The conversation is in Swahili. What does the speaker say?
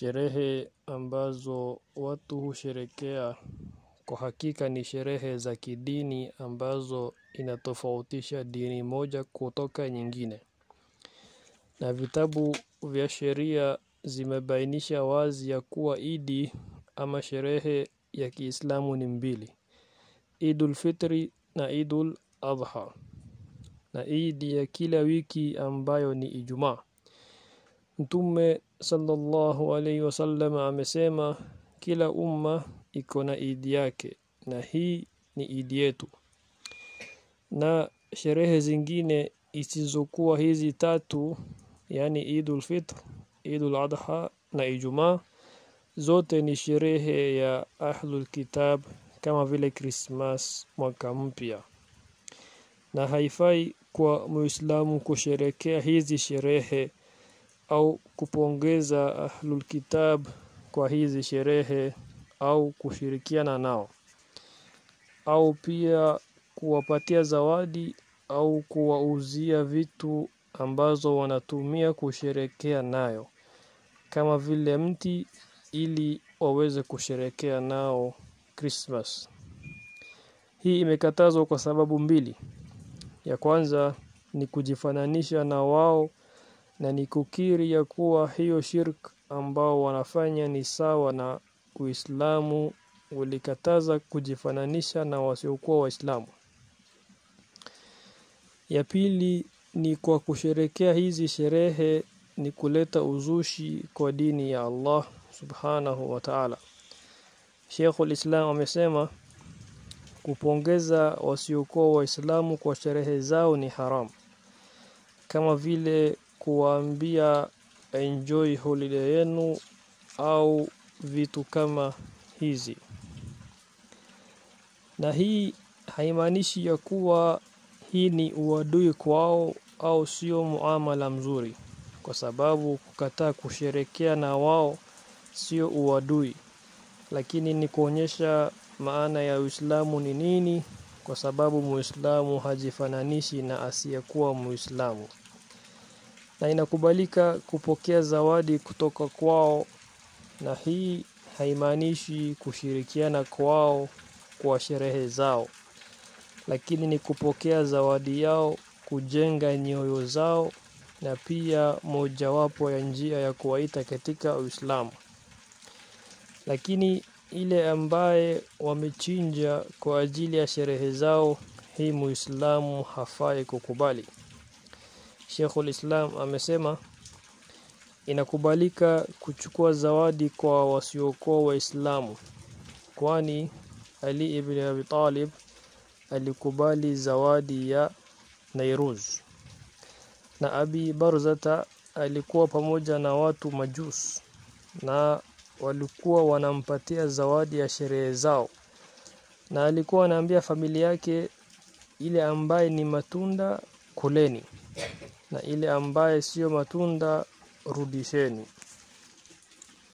Sherehe ambazo watu husherekea kwa hakika ni sherehe za kidini ambazo inatofautisha dini moja kutoka nyingine. Na vitabu vya sheria zimebainisha wazi ya kuwa idi ama sherehe ya Kiislamu ni mbili. Idul Fitri na Idul Adha. Na idi ya kila wiki ambayo ni Ijumaa. Mtume sallallahu alayhi wasallam amesema kila umma iko na idi yake, na hii ni idi yetu, na sherehe zingine isizokuwa hizi tatu, yani Idul Fitr, Idul Adha na Ijumaa, zote ni sherehe ya Ahlul Kitab kama vile Krismas, mwaka mpya, na haifai kwa Muislamu kusherekea hizi sherehe au kupongeza eh, ahlul kitab kwa hizi sherehe au kushirikiana nao au pia kuwapatia zawadi au kuwauzia vitu ambazo wanatumia kusherekea nayo kama vile mti ili waweze kusherekea nao Christmas. Hii imekatazwa kwa sababu mbili. Ya kwanza ni kujifananisha na wao na ni kukiri ya kuwa hiyo shirk ambao wanafanya ni sawa na Uislamu ulikataza kujifananisha na wasiokuwa Waislamu. Ya pili ni kwa kusherekea hizi sherehe ni kuleta uzushi kwa dini ya Allah subhanahu wa ta'ala. Sheikhul Islam amesema kupongeza wasiokuwa Waislamu kwa sherehe zao ni haram, kama vile kuwaambia enjoy holiday yenu au vitu kama hizi na hii haimaanishi ya kuwa hii ni uadui kwao au sio muamala mzuri kwa sababu kukataa kusherekea na wao sio uadui lakini ni kuonyesha maana ya Uislamu ni nini kwa sababu Muislamu hajifananishi na asiyekuwa Muislamu na inakubalika kupokea zawadi kutoka kwao na hii haimaanishi kushirikiana kwao kwa sherehe zao lakini ni kupokea zawadi yao kujenga nyoyo zao na pia mojawapo ya njia ya kuwaita katika Uislamu lakini ile ambaye wamechinja kwa ajili ya sherehe zao hii muislamu hafai kukubali Sheikhul Islam amesema inakubalika kuchukua zawadi kwa wasiokuwa waislamu kwani Ali ibn Abi Talib alikubali zawadi ya Nairuz na Abi Barzata alikuwa pamoja na watu majus na walikuwa wanampatia zawadi ya sherehe zao na alikuwa anaambia familia yake ile ambaye ni matunda kuleni na ile ambaye siyo matunda rudisheni